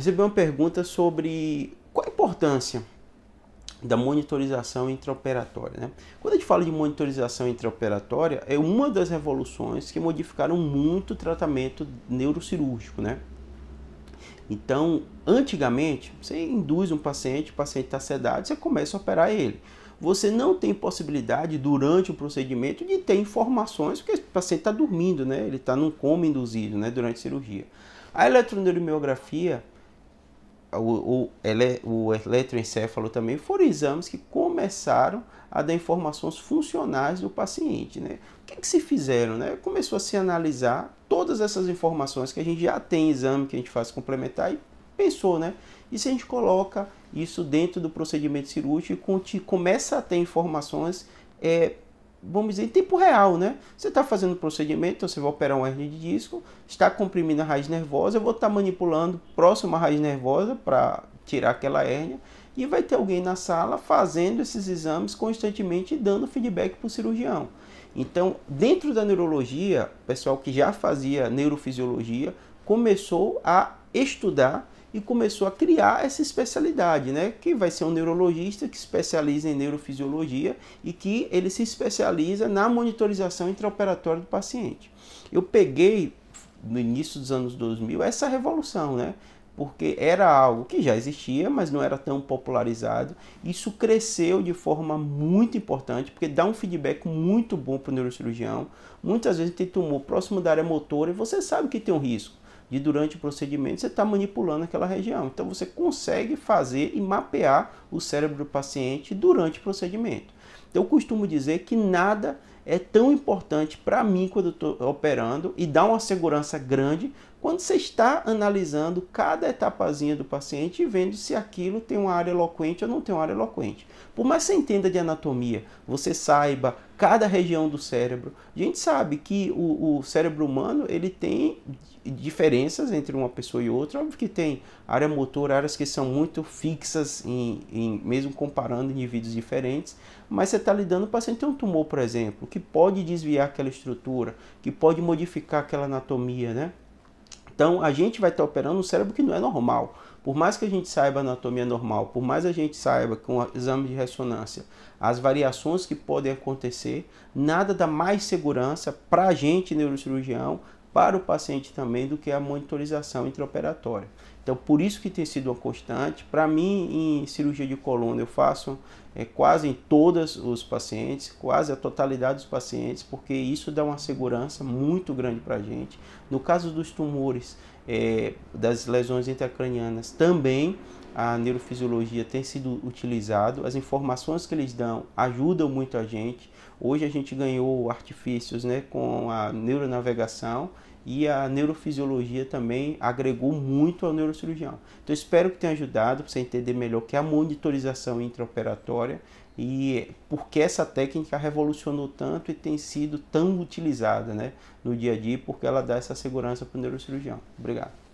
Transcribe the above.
Recebi uma pergunta sobre qual a importância da monitorização intraoperatória. Né? Quando a gente fala de monitorização intraoperatória, é uma das revoluções que modificaram muito o tratamento neurocirúrgico. Né? Então, antigamente, você induz um paciente, o paciente está sedado, você começa a operar ele. Você não tem possibilidade, durante o procedimento, de ter informações, porque o paciente está dormindo, né? ele está num coma induzido né? durante a cirurgia. A eletroneuromiografia o, o, ele, o eletroencefalo também foram exames que começaram a dar informações funcionais do paciente. Né? O que, é que se fizeram? Né? Começou a se analisar todas essas informações que a gente já tem exame que a gente faz complementar e pensou, né? E se a gente coloca isso dentro do procedimento cirúrgico e começa a ter informações é, vamos dizer, em tempo real, né? Você está fazendo o um procedimento, você vai operar um hernia de disco, está comprimindo a raiz nervosa, eu vou estar tá manipulando próximo à raiz nervosa para tirar aquela hérnia, e vai ter alguém na sala fazendo esses exames constantemente e dando feedback para o cirurgião. Então, dentro da neurologia, o pessoal que já fazia neurofisiologia começou a estudar e começou a criar essa especialidade, né? Que vai ser um neurologista que especializa em neurofisiologia e que ele se especializa na monitorização intraoperatória do paciente. Eu peguei no início dos anos 2000 essa revolução, né? Porque era algo que já existia, mas não era tão popularizado. Isso cresceu de forma muito importante, porque dá um feedback muito bom para o neurocirurgião. Muitas vezes tem tumor próximo da área motora e você sabe que tem um risco de durante o procedimento, você está manipulando aquela região. Então você consegue fazer e mapear o cérebro do paciente durante o procedimento. Então, eu costumo dizer que nada é tão importante para mim quando estou operando e dá uma segurança grande quando você está analisando cada etapazinha do paciente e vendo se aquilo tem uma área eloquente ou não tem uma área eloquente. Por mais que você entenda de anatomia, você saiba cada região do cérebro, a gente sabe que o, o cérebro humano ele tem diferenças entre uma pessoa e outra. Óbvio que tem área motor, áreas que são muito fixas, em, em mesmo comparando indivíduos diferentes, mas você está lidando, o paciente tem um tumor, por exemplo, que que pode desviar aquela estrutura, que pode modificar aquela anatomia, né? Então a gente vai estar operando um cérebro que não é normal. Por mais que a gente saiba a anatomia normal, por mais a gente saiba com o exame de ressonância as variações que podem acontecer, nada dá mais segurança para a gente neurocirurgião, para o paciente também, do que a monitorização intraoperatória. Então, por isso que tem sido uma constante. Para mim, em cirurgia de coluna, eu faço é, quase em todos os pacientes, quase a totalidade dos pacientes, porque isso dá uma segurança muito grande para a gente. No caso dos tumores, é, das lesões intracranianas, também a neurofisiologia tem sido utilizado, as informações que eles dão ajudam muito a gente. Hoje a gente ganhou artifícios né, com a neuronavegação e a neurofisiologia também agregou muito ao neurocirurgião. Então espero que tenha ajudado para você entender melhor que é a monitorização intraoperatória e porque essa técnica revolucionou tanto e tem sido tão utilizada né, no dia a dia, porque ela dá essa segurança para o neurocirurgião. Obrigado.